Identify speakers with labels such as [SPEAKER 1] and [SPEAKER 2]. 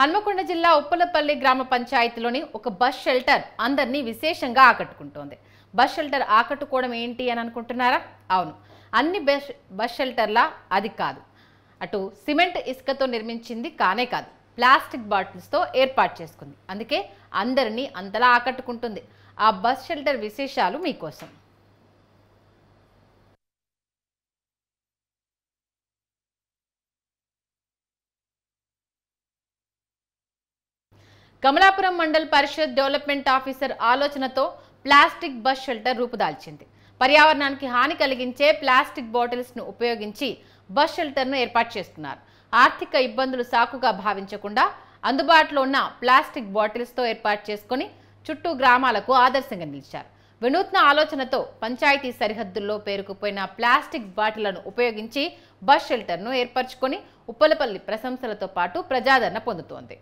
[SPEAKER 1] హన్మకొండ జిల్లా ఉప్పలపల్లి గ్రామ పంచాయతీలోని ఒక బస్ షెల్టర్ అందరినీ విశేషంగా ఆకట్టుకుంటోంది బస్ షెల్టర్ ఆకట్టుకోవడం ఏంటి అని అనుకుంటున్నారా అవును అన్ని బస్ బస్ షెల్టర్లా అది కాదు అటు సిమెంట్ ఇసుకతో నిర్మించింది కానే కాదు ప్లాస్టిక్ బాటిల్స్తో ఏర్పాటు చేసుకుంది అందుకే అందరినీ అంతలా ఆకట్టుకుంటుంది ఆ బస్ షెల్టర్ విశేషాలు మీకోసం కమలాపురం మండల్ పరిషత్ డెవలప్మెంట్ ఆఫీసర్ ఆలోచనతో ప్లాస్టిక్ బస్ షెల్టర్ రూపుదాల్చింది పర్యావరణానికి హాని కలిగించే ప్లాస్టిక్ బాటిల్స్ను ఉపయోగించి బస్ షెల్టర్ను ఏర్పాటు చేస్తున్నారు ఆర్థిక ఇబ్బందులు సాకుగా భావించకుండా అందుబాటులో ఉన్న ప్లాస్టిక్ బాటిల్స్తో ఏర్పాటు చేసుకుని చుట్టూ గ్రామాలకు ఆదర్శంగా నిలిచారు వినూత్న ఆలోచనతో పంచాయతీ సరిహద్దుల్లో పేరుకుపోయిన ప్లాస్టిక్ బాటిళ్లను ఉపయోగించి బస్ షెల్టర్ను ఏర్పరచుకొని ఉప్పలపల్లి ప్రశంసలతో పాటు ప్రజాదరణ పొందుతోంది